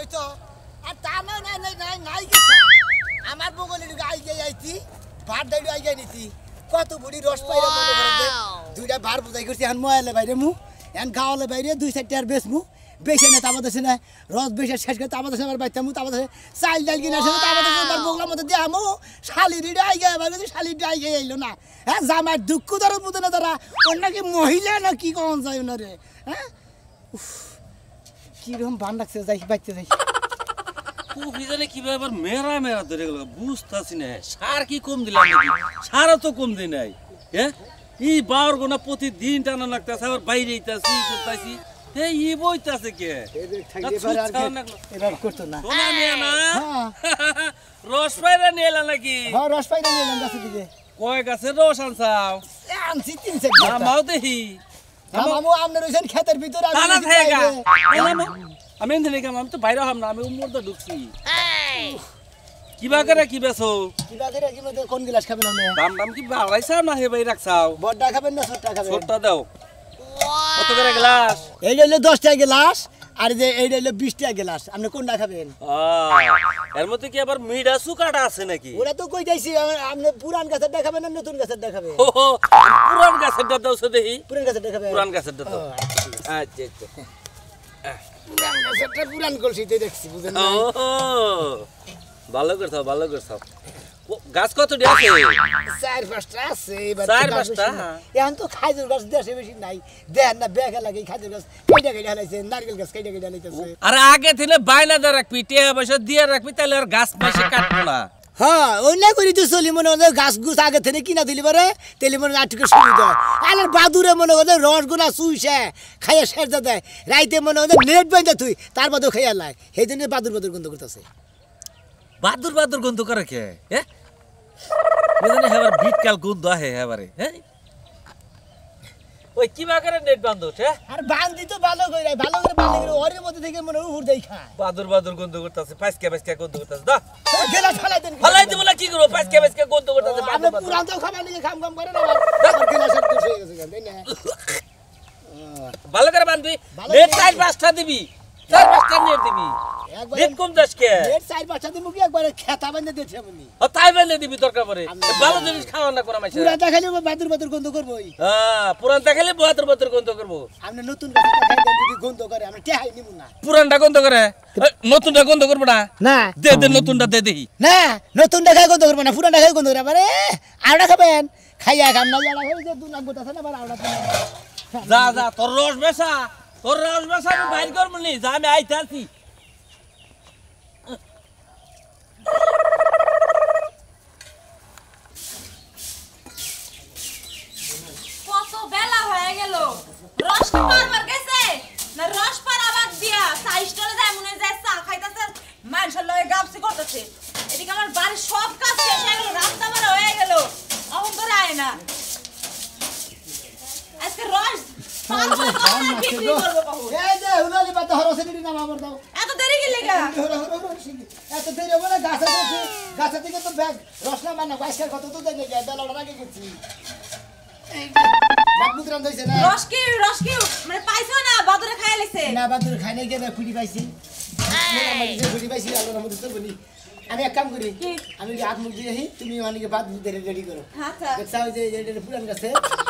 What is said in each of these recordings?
হইতো আর তা আমার নাই নাই নাই নাই গেছে আমার বগলের গাই গিয়ে আইতি আই নিতি কত বুড়ি রস পাইরা দুইটা বার বুঝাই করছি আন হ্যাঁ, বাইরে মু এন হ্যাঁ, গাওয়ালে বাইরে দুই সাইডটা আর বেশ মু বেশি না তাবা দেশে না রস বেশি শেষ করে তাবা আছে আমার চাল ডাল কিনা আসে তাবা দেশে আমার বগলার মধ্যে দিয়ে আমো শালির ডাই গে ডাই না হ্যাঁ জামার দুঃখ ধরার মতো না তারা অন্য কি মহিলা না কি কখন যায় না রে হ্যাঁ কিরকম বান রাখছে যাই বাইতে যাই পুকুরি জানে কিভাবে আবার মেরা মেরা ধরে গেল বুঝতেছি না সার কি কম দিলাম সারও তো কম দি নাই হ্যাঁ ই বাওর গোনা প্রতিদিন টানা লাগতেছে আবার বাইরে যাইতাছি করতেছি ই বইতাছে কে এবার করতো না হ্যাঁ। রস পাইরা হ্যাঁ, কয় গাছে রস আনছাও আনছি দেখি মামু আপনি রইছেন ক্ষেতের ভিতরে আমি না থাকা আমি এনে নিকাম আমি তো বাইরে হাম না আমি উমর তো ঢুকছি কিবা করে কি বেছো কিবা করে কি বেছো কোন গ্লাস খাবেন আপনি দাম দাম কি বাড়াইছা না হে ভাই গ্লাস আর যে এইটা হলো বিশ টাকা গ্লাস আপনি কোনটা খাবেন এর মধ্যে কি আবার মিডা সুকাটা আছে নাকি ওরা তো কই যাইছি আপনি পুরান গাছের দেখাবেন না নতুন গাছের দেখাবেন পুরান গাছের দাও দাও দেখি পুরান গাছের দেখাবেন পুরান গাছের দাও আচ্ছা, আচ্ছা আচ্ছা পুরান গাছের পুরান কলসিতে দেখছি বুঝেন না ভালো করছো ভালো করছো গাছ কত আছে চার পাঁচটা আছে চার পাঁচটা এখন তো খাজুর গাছ দেশে বেশি নাই দেন না বেগে লাগে খাজুর গাছ কেটে কেটে হালাইছে নারকেল গাছ কেটে কেটে হালাইতেছে আর আগে থেকে বাইনা দা রাখবি টেয়া পয়সা দিয়ে রাখবি তাহলে আর গাছ বেশি কাটবো না হ্যাঁ অন্য করি তো চলি মনে হয় গাছ গুছ আগে থেকে কিনা দিলি পারে তেলি মনে আটকে শুরু দেয় আলার বাদুরে মনে হয় রস গুনা শুইছে খাইয়া শেষ দেয় রাইতে মনে হয় নেট বাইন্দা তুই তার বাদেও খাইয়া লাই সেই জন্য বাদুর বাদুর গন্ধ করতেছে বাদুর বাদুর গন্ধ করে কে হ্যাঁ হেবার গন্ধ আহে হেবারে হ্যাঁ ওই কি করে নেট বান্ধ ওঠে হ্যাঁ? আর বান্ধি তো ভালো করে ভালো করে করে ওরের মধ্যে থেকে মনে উড় যাই গন্ধ করতেছে গন্ধ করতেছে দা গেলা ফালাই দেন ফালাই কি করব গন্ধ করতেছে পুরান তো খাবার নিয়ে খাম খাম করে না গেলা সব হয়ে গেছে না ভালো করে বান্ধবি নেট চার পাঁচটা দিবি চার পাঁচটা নেট দিবি নেট কম দাস চার পাঁচটা দিন মুখে একবার খেতা বান্ধে দিয়েছি আমি ও তাই বান্ধে দিবি দরকার পড়ে ভালো জিনিস খাওয়া না করা মাইছে পুরা দেখালে বাদুর বাদুর গন্ধ করব ওই হ্যাঁ পুরান দেখালে বাদুর বাদুর গন্ধ করব আপনি নতুন কথা দেন যদি গন্ধ করে আমরা টেহাই নিব না পুরানটা গন্ধ করে নতুনটা গন্ধ করব না না দে দে নতুনটা দে দেই না নতুনটা খাই গন্ধ করব না পুরানটা খাই গন্ধ করে আরে আড়া খাবেন খাইয়া খাম না জানা হই যে দুনা গোটা না আবার যা যা তোর রস বেসা তোর রস বেসা আমি বাইর করব নি যা আমি আইতাছি কইছে না রস কি রস কি মানে পাইছো না বাদুরে খাই লাইছে না বাদুরে খাই নাই গেলে ফুটি পাইছি ফুটি পাইছি আল্লাহর মধ্যে তো বলি আমি এক কাম করি আমি যে আত্মুখ দিয়ে আসি তুমি অনেকে বাদ দিতে রেডি করো আচ্ছা। চাও যে এটা পুরান গাছে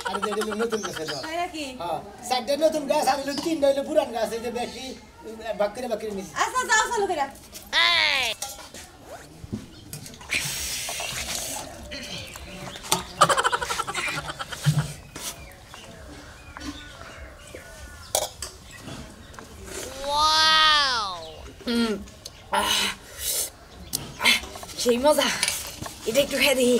আর এটা নতুন গাছে হ্যাঁ চারটে নতুন গাছ আর তিনটা হইলো পুরান গাছ এই যে ব্যাটারি বাকরে বাকরে নিচ্ছি আচ্ছা যাও চালু করে সেই মজা এটা একটু খেয়ে দিই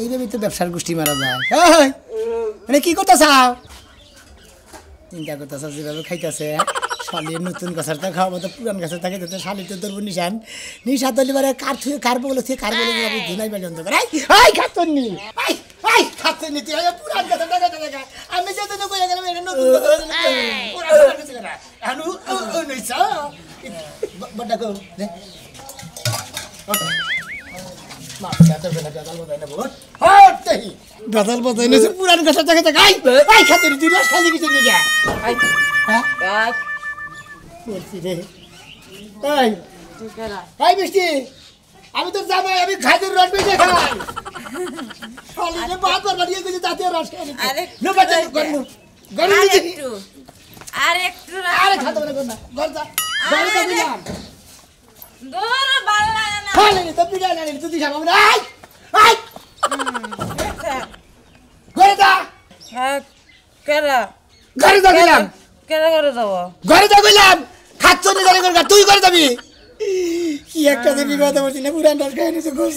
এইভাবে তো ব্যবসার গোষ্ঠী মারা যায় মানে কি করতে চাও চিন্তা করতে চাও যেভাবে খাইতেছে হ্যাঁ? শালির নতুন গাছের তো খাওয়া মতো পুরান গাছের থাকে তো শালির তো ধরবো নিশান নিশা তলি বারে কার থুয়ে কার বলে থুয়ে কার বলে ধুনাই বাজন্ত করে আই খাতন নি আই নি তুই পুরান গাছের টাকা টাকা কইরা গেলাম এটা নতুন কথা ওরা কিছু করে আনু ও নইছা বড়টা কো দে গাজাল বাজাই নিছে পুরান গাছা দেখে দেখ আই আই খাতে দিলা খালি কিছু নিয়ে যা আই হ্যাঁ কাজ আই আই বৃষ্টি আমি তো জামাই আমি খাদের রস বেজে খাই ফলে ভাত বানিয়ে গেছি তাতে রস খাই আরে নো বাচ্চা করনু গরম দিদি একটু আর একটু আরে খাতে বলে গন্ডা গন্ডা গন্ডা দিলাম দূর ভালো লাগে না ভালো লাগে তো পিড়া না তুই দিশা বাবা আই আই ঘরে যা হ্যাঁ কেরা ঘরে যা গেলাম কেরা ঘরে যাব ঘরে যা গেলাম খাচ্ছ না ঘরে তুই ঘরে যাবি কি একটা দেবি কথা বলছিস না পুরান দরকার এনেছে গোস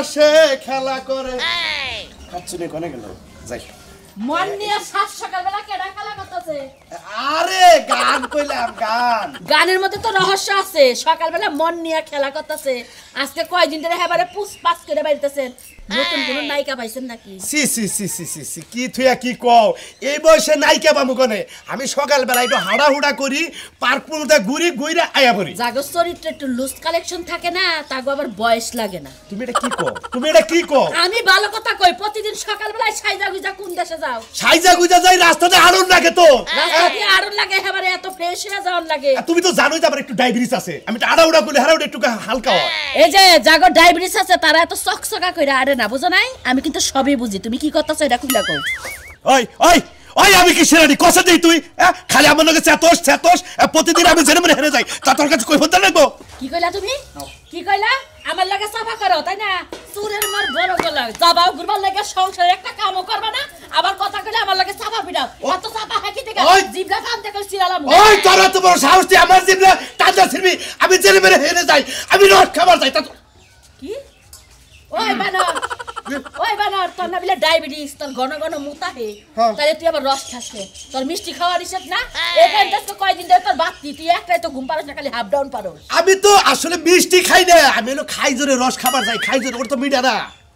আসে খেলা করে খাচ্ছুনি কোনে গেল যাই মন খেলা আরে গান গান গানের মধ্যে তো রহস্য আছে সকালবেলা মন নিয়ে খেলা করতেছে আজকে কয়দিন ধরে হেবারে পুষ পাস করে বাইতেছেন নতুন কোন নায়িকা পাইছেন নাকি সি সি সি সি সি সি কি থুয়া কি কও এই বয়সে নায়িকা পামু কনে আমি সকাল বেলা একটু হাড়াহুড়া করি পার্ক পুলতে ঘুরি ঘুরে আয়া পড়ি জাগো চরিত্র একটু লুজ কালেকশন থাকে না তাগো আবার বয়স লাগে না তুমি এটা কি কও তুমি এটা কি কও আমি ভালো কথা কই প্রতিদিন সকাল বেলায় সাইজা গুজা কোন দেশে যাও সাইজা গুজা যাই রাস্তাতে আড়ন লাগে তো রাস্তাতে আড়ন লাগে হেবারে এত ফ্রেশ হয়ে যাওয়ার লাগে তুমি তো জানোই যে আমার একটু ডায়াবেটিস আছে আমি তো আড়াউড়া করলে হাড়াউড়া একটু হালকা হয় এই যে জাগো ডায়াবেটিস আছে তারা এত চকচকা কইরা আরে না বুঝো নাই আমি কিন্তু সবই বুঝি তুমি কি করতেছো এটা খুলে কও ওই ওই ওই আমি কি সেরানি কষে দিই তুই খালি আমার লগে চেতস চেতস প্রতিদিন আমি জেনে মনে হেরে যাই তা তোর কাছে কই হতে লাগবো কি কইলা তুমি কি কইলা আমার লগে সাফা করো তাই না চুরের মার বড় গলা যাবাও ঘুরবার লাগে সংসারে একটা কাম করবা না আবার কথা কইলে আমার লাগে চাপা পিডা কত চাপা হাকি থেকে জিবলা কাম থেকে চিরালাম ওই তোরা তো বড় সাহস তুই আমার জিবলা তাজা ছিড়বি আমি জেলে মেরে হেরে যাই আমি রস খাবার যাই তা কি ওই বানা ওই বানর তোর না বলে ডায়াবেটিস তোর ঘন ঘন মুতা হে হ্যাঁ। তাহলে তুই আবার রস খাস তোর মিষ্টি খাওয়ার হিসেব না হ্যাঁ। এখান থেকে কয়দিন ধরে তোর বাদ তুই একটাই তো ঘুম পারস না খালি হাফ ডাউন পারস আমি তো আসলে মিষ্টি খাই না আমি হলো খাই জোরে রস খাবার যাই খাই জোরে ওর তো মিঠা না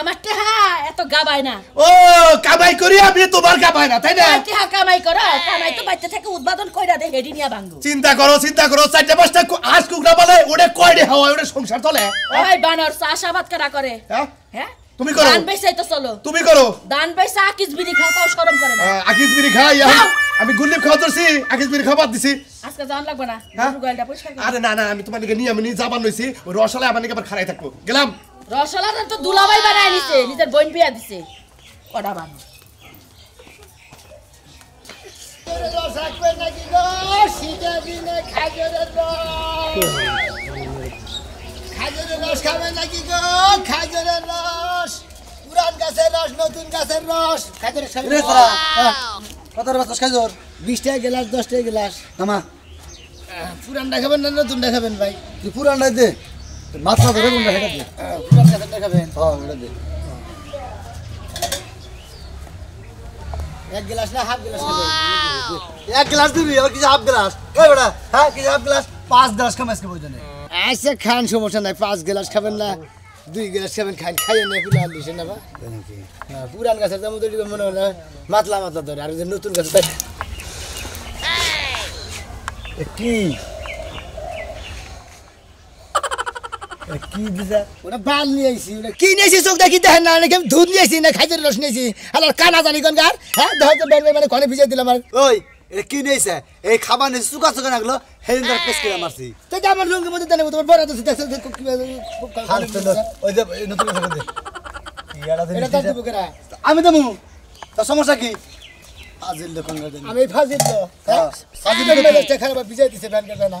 আমার টেহা এত গাবায় না ও কামাই করি আমি তোমার গাবায় না তাই না টেহা কামাই করো হ্যাঁ। কামাই তো বাইতে থেকে উৎপাদন কইরা দে হেডি নিয়া চিন্তা করো চিন্তা করো চারটা আজ বলে হাওয়া সংসার চলে হ্যাঁ? ওই বানর চাষাবাদ করে হ্যাঁ? হ্যাঁ তুমি করো দান বেচাই তো চলো তুমি করো দান বেচা আকিজ বিড়ি খাও তাও শরম করে না আকিজ বিড়ি খাই আমি গুলিপ খাওয়া আকিজ বিড়ি দিছি আজকে জান লাগবে না আরে না না আমি তোমার নিয়ে আমি নিয়ে যাবার লইছি রসালে আমার নিয়ে আবার খারাই থাকবো গেলাম রসলাটা তো দুলাবাই বানায় নিছে নিজের বোন বিয়া দিছে কটা বানো খাজরের রস খাবে খাজরের পুরান গাছের রস নতুন গাছের খাজরের খাজর পুরানটা খাবেন না নতুনটা খাবেন ভাই পুরানটা দে মাছ ধরে কোনটা দেখাবেন হ্যাঁ ওটা দিন এক গ্লাস না হাফ গ্লাস এক গ্লাস দিবি কিছু হাফ গ্লাস ওই হ্যাঁ, কিছু হাফ গ্লাস পাঁচ গ্লাস খাবেন আজকে খান সমস্যা নাই পাঁচ গ্লাস খাবেন না দুই গ্লাস খাবেন খান খাইয়ে না একটু না বা পুরান গাছের দাম মনে হয় না মাতলা মাতলা ধরে আর যে নতুন গাছ কি কি দিছা ওটা বাল নিয়ে আইছি ওটা কি নিয়েছি চোখ দেখি দেখেন না অনেক দুধ নিয়েছি না খাইতে রস নিয়েছি আলার কানা জানি কোন গার হ্যাঁ ধরতে বেরবে মানে কনে ভিজে দিলাম আর ওই এটা কি নিয়েছে এই খাবার নিয়েছি চুকা চুকা লাগলো হেরিন্দার পেস করে মারছি তো আমার লুঙ্গির মধ্যে দেন তোমার বড় তো দেখছো ওই যে নতুন এটা কাজ দেবো কেরা আমি দেবো তো সমস্যা কি ফাজিল দোকান আমি ফাজিল তো হ্যাঁ? হ্যাঁ, ফাজিল খারাপ ভিজাই দিছে ব্যাংকের না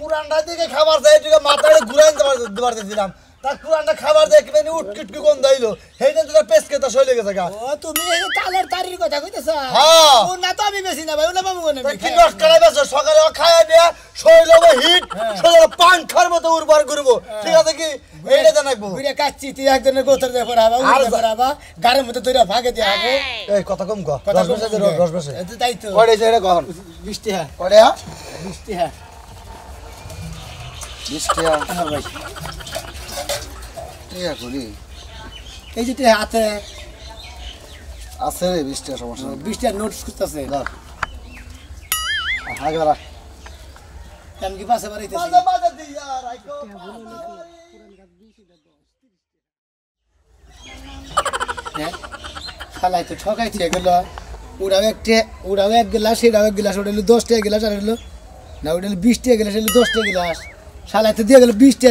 পুরানটা দিকে খাবার চাই এদিকে মাথায় ঘুরান দেবার দিলাম তার পুরানটা খাবার দেখবে নি উটকিটকি গন্ধ হইলো সেইটা তোর পেসকে তা সইলে গেছে গা ও তুমি এই কালার তারির কথা কইতেছ হ্যাঁ ও না তো আমি বেশি না ভাই ও না বামু গনে কি নষ্ট করে বেছো সকালে খায় দিয়া শরীরে ও হিট হ্যাঁ। শরীরে পাঙ্খার মতো উর্বর করব হ্যাঁ। ঠিক আছে কি এইটা জানাইবো বিড়ে কাচ্চি তুই একজনের গোতর দিয়ে পড়াবা উড়ে পড়াবা গারের মধ্যে তৈরা ভাগে দিয়ে আবো এই কথা কম কো 10 বছর 10 বছর তাই তো কয়টা এটা কখন 20 টা হ্যাঁ। কয়টা 20 টা বিশ টাকা হ্যাঁ এই যে আছে কেন কি পাশে খালাই তো ঠকাই থেকে গেল ওরাও একটা এক গ্লাস এক গিলাস ওটা দশটা দশ গ্লাস আর না ওটা বিশটা গিলাস দশটা গ্লাস শালাতে দিয়ে গেল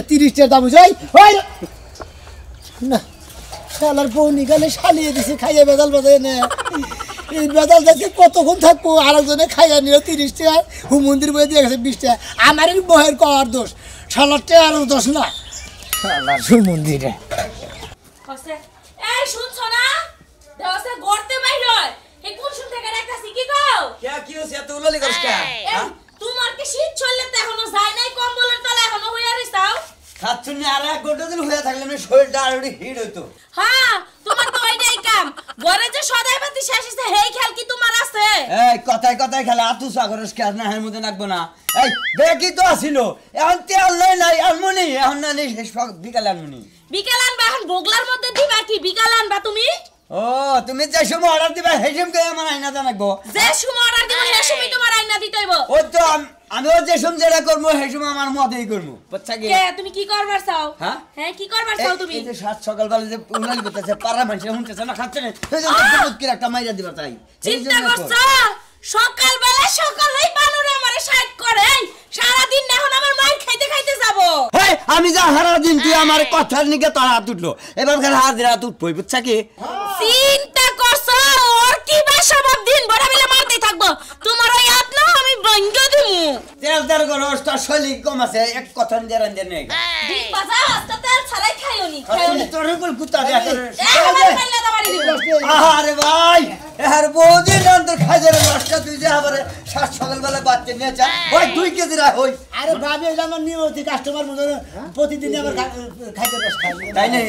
তিরিশ টাকা দাম যাই না শালার বউ নিকালে শালিয়ে দিছে খাইয়া বেদাল বাজায় না এই বেদাল যাচ্ছে কতক্ষণ থাকবো একজনে খাইয়া নিল তিরিশটা হু মন্দির বয়ে দিয়ে গেছে টাকা আমারই বহের কর দোষ টাকা আরও দোষ না শালার সু মন্দিরে কি হয়েছে এত উলালি করছ কি শীত চললে তো এখনো যায় নাই কম্বলের তলা এখনো হইয়া রইছাও খাচ্ছুনি আর এক ঘন্টা দিন হইয়া থাকলে আমি মানে শরীরটা আর একটু হিট হইতো হ্যাঁ তোমার তো ওইটাই কাম ঘরে যে সদাই পাতি শেষ হইছে হেই খেল কি তোমার আছে এই কথাই কথাই খেলা আতু সাগরস কে না হের মধ্যে নাকবো না এই বেকি তো আসিল এখন তেল লই নাই আলমুনি এখন না নেই শেষ বিকাল আলমুনি বিকাল আনবা এখন ভোগলার মধ্যে দিবা কি বিকাল আনবা তুমি ও তুমি যে সময় অর্ডার দিবা সেই সময় আমার আইনা জানাবো যে সময় অর্ডার দিবা সেই তোমার আইনা দিতে হইব ও তো আমিও যে সময় যেটা করবো সেই সময় আমার মতেই করবো তুমি কি করবার চাও হ্যাঁ হ্যাঁ কি করবার চাও তুমি সাত সকাল বেলা যে উনালি করতেছে পাড়া মানুষ শুনতেছে না খাচ্ছে না সেই জন্য একটা দিবার তাই চিন্তা করছো সকালবেলা সকাল হই বানরে আমারে সাইড করে সারা দিন এখন আমার মার খাইতে খাইতে যাব হেই আমি যা সারা দিন তুই আমার কথার নিকে তোর হাত এবার কার হাত রাত উঠবই বুঝছা কি চিন্তা করছ ওর কি বা স্বভাব দিন বড় মিলে মারতে থাকবো তোমার ওই হাত আমি ভাঙ্গ দিমু তেল তেল করো শৈলী কম আছে এক কথা নিয়ে রান্ধে নেই বাজা আস্তে ছাড়াই খাইও নি খাইও নি তোর উপর কুত্তা দেয়া আরে ভাই এর বৌদির অন্তর খাইছে রে তুই যে আবারে সাত সকালবেলা বাচ্চা নিয়ে যা ওই দুই কেজি রাখ ওই আরে ভাবি হইলে আমার নিয়মিত কাস্টমার মনে প্রতিদিন আমার খাইতে খাই তাই না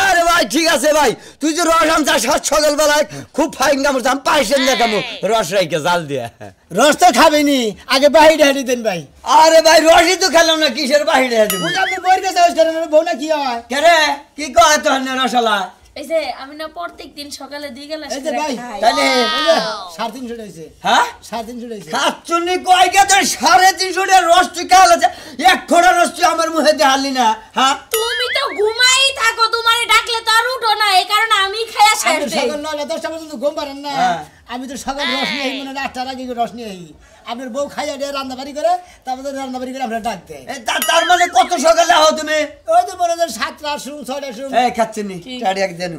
আরে ভাই ঠিক আছে ভাই তুই যে রস আনছা সাত সকালবেলায় খুব ফাইন কামড় দাম পাইছেন না রস রাইকে জাল দিয়ে রস তো খাবেনি আগে বাহিরে হাঁটি দেন ভাই আরে ভাই রসই তো খেলাম না কিসের বাহিরে হাঁটি আপনি বই কাছে বউ না কি হয় কে রে কি কথা রসলা এই যে আমি না প্রত্যেকদিন সকালে দিয়ে গেলে এই যে ভাই তাহলে সাড়ে তিনশো টাইছে হ্যাঁ সাড়ে তিনশো টাইছে সাতচল্লিশ কয় গেছে সাড়ে তিনশো টাকা রস তুই খাওয়ালে এক খোড়া রস তুই আমার মুখে দেখালি না হ্যাঁ তুমি ঘুমাই থাকো তোমারে ডাকলে তো আর উঠো না এই কারণে আমি খায়া শেষ সকাল নয়টা দশটা পর্যন্ত ঘুম পারেন না হ্যাঁ। আমি তো সকাল রস নিয়ে আই মনে আটটার আগে রস নিয়ে আই আপনার বউ খাইয়া দিয়ে রান্না বাড়ি করে তারপরে রান্না বাড়ি করে আমরা ডাক দেয় তার মানে কত সকালে হও তুমি ওই তো বলে সাতটা শুরু ছয়টা শুরু খাচ্ছেন নি এক জানো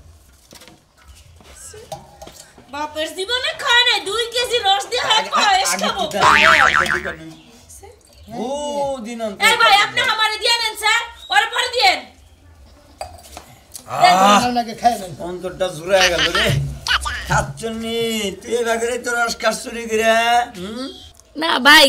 বাপের জীবনে খায় না দুই কেজি রস দিয়ে হাত পায়েস খাবো ও এই ভাই আপনি আমারে দিয়ে নেন স্যার ওর পরে দিয়েন অন্তরটা গেল রে খাচ্ছনি তুই রস না ভাই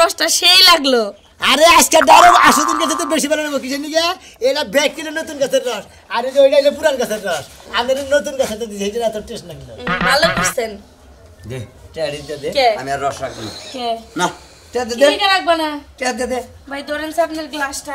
রসটা সেই লাগলো আরে আজকে দারুন আসো দিন কাছে তো বেশি ভালো নেবো কিসের নিয়ে এটা ব্যাগ কিনে নতুন গাছের রস আর এই ওইটা এটা পুরান গাছের রস আমাদের নতুন গাছের দিয়েছে এটা এত টেস্ট লাগলো ভালো বুঝছেন আমি আর রস রাখবো না ভাই ধরেন সামনের গ্লাসটা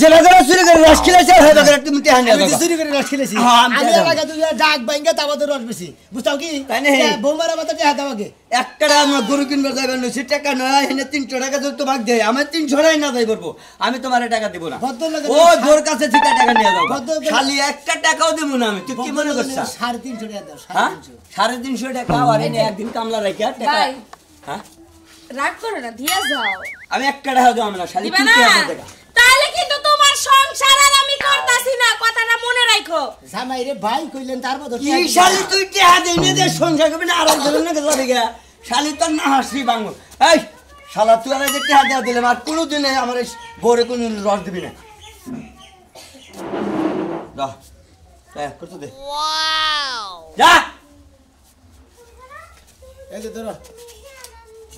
জেলা জেলা চুরি করে রস খেলেছে আর হয়তো একটু তুমি তেহানি আমি চুরি করে রস খেলেছি হ্যাঁ, আমি এলাকা তুই ডাক বাইঙ্গে তাবাতে রস বেশি বুঝতাও কি তাইনে বৌমারা হাত আগে এক টাকা আমার গরু কিনবার না সে টাকা নয় এনে 300 টাকা যদি তোমাকে দেই আমি 300 টাকাই না দেয় করবো আমি তোমার টাকা দেব না ও জোর কাছে জিতা টাকা নিয়ে যাবো খালি একটা টাকাও দেব না আমি তুই কি মনে করছিস 350 টাকা দাও 350 হ্যাঁ? টাকা আর এনে একদিন কামলা রাখি আর টাকা হ্যাঁ রাগ করো না দিয়ে যাও আমি একটা টাকা দেবো না খালি 300 টাকা তাহলে কিন্তু তোমার সংসার আর আমি করতাছি না কথাটা মনে রাখো জামাই রে ভাই কইলেন তার বদল কি শালি তুই টেহা দেই না সংসার করবি না আর ধরে না কথা দিগা শালি তোর না হাসি বাঙ্গো এই শালা তুই আর যে টেহা দেয়া দিলাম আর কোনো দিনে আমার বরে কোনো রস দিবি না যা এই যে ধরো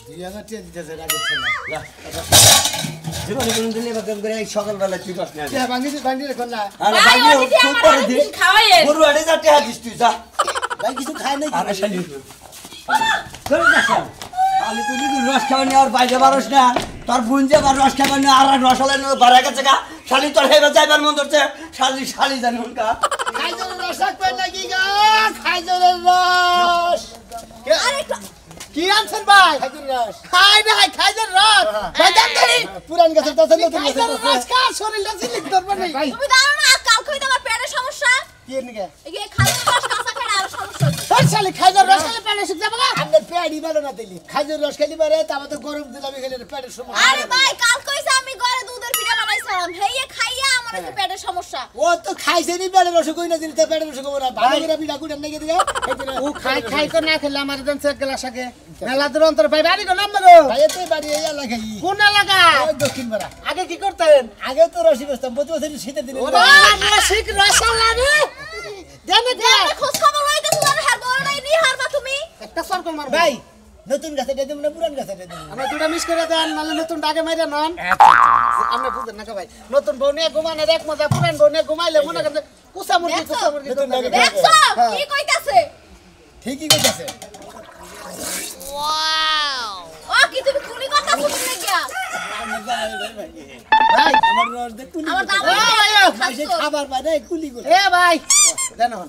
দুই হাজার বা রস খাওয়ানি আর বাইরে না তোর বোন যে রস আর রস হলে বাড়া গেছে গা শালি তোর হেবে যাইবার মন ধরছে শালি শালি জানি রস রস আরে কি আনছেন ভাই খাইজের রস খাই রে হাই খাইজের রস হ্যাঁ। ভাই জান দেই হ্যাঁ, হ্যাঁ। পুরান গাছের তো আছে নতুন গাছের রস কা শরীরটা সিলিক ধরবে নাই তুমি দাও না কাল খাইতে আমার পেটের সমস্যা কি নিকে এই খাইজের রস কাঁচা খাইলে আর সমস্যা ওই শালি খাইজর রস হ্যাঁ। খেলে পেটে শুক যাবে না আমাদের পেটই ভালো না দিলি খাইজর রস খেলি পারে তা আমাদের গরম দুধ আমি খেলে পেটের সমস্যা আরে ভাই কাল কইছে আমি ঘরে দুধের পিঠা বানাইছিলাম হেইয়ে খাইয়া আমার কি হ্যাঁ। পেটের সমস্যা ও তো খাইছে নি পেটের রস কই না দিলি তা পেটের রস কই না ভালো করে পিঠা কুড়া নাকি দিগা ও খাই খাই তো না খেলে আমার দন সে গ্লাস আগে আচ্ছা। মেলা দূর অন্তর ভাই বাড়ি গো নাম্বার ভাই এতে বাড়ি এই এলাকায় কোন এলাকা দক্ষিণ পাড়া আগে কি করতেন আগে তো রসি বসতাম প্রতি বছর শীতের দিনে ও রসিক রসালা রে দেনে দে খোঁজ খবর কি হারবা তুমি একটা সরকার মারবো ভাই নতুন গাছে দিয়ে দেবেন না পুরান গাছে দিয়ে দেবেন আমরা দুটা মিস করে দেন নাহলে নতুন ডাকে মাইরা নন আচ্ছা, আচ্ছা, আচ্ছা। আমরা বুঝেন না ভাই নতুন বউ নিয়ে ঘুমানোর এক মজা পুরান বউ নিয়ে ঘুমাইলে মনে করেন কুসা মুরগি কুসা মুরগি দেখছো হ্যাঁ। কি কইতাছে ঠিকই কইতাছে ওয়াও ও কি তুমি কুলি কথা শুনতে গিয়া ভাই আমার রস দে কুলি আমার দাম খাবার বাইরে কুলি গুলো এ ভাই দেন হন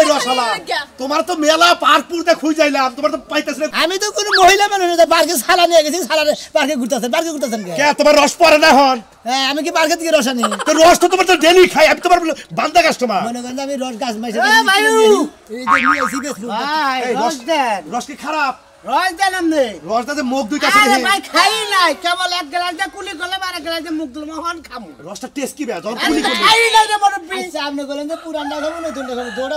এই রসালা তোমার তো মেলা পার্কপুর দে খুঁজে যাইলাম তোমার তো পাইতাছ আমি তো কোন মহিলা মানুষ না পার্কে শালা নিয়ে গেছি শালা পার্কে ঘুরতাছেন পার্কে ঘুরতাছেন কে তোমার রস পড়ে না হন হ্যাঁ আমি কি পার্কে থেকে রস আনি তো রস তো তোমার তো ডেলি খাই আমি তোমার বান্দা কাস্টমার মনে করেন আমি রস গাছ মাইছে এই ভাই এই রস দেন রস কি খারাপ রস দেন আমনে রস দাতে মুখ দুই কাছে আরে ভাই খাই নাই কেবল এক গ্লাস দা কুলি গলে আর এক গ্লাস দা মুখ দুল মহন খামু রসটা টেস্ট কি বে দর কুলি খাই নাই রে মরবি আচ্ছা আপনি বলেন যে পুরান না খাবো নতুন খাবো দড়া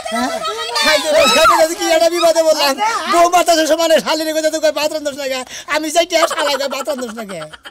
আমি চাইতে শালা গায়ে বাতান দোষ লাগে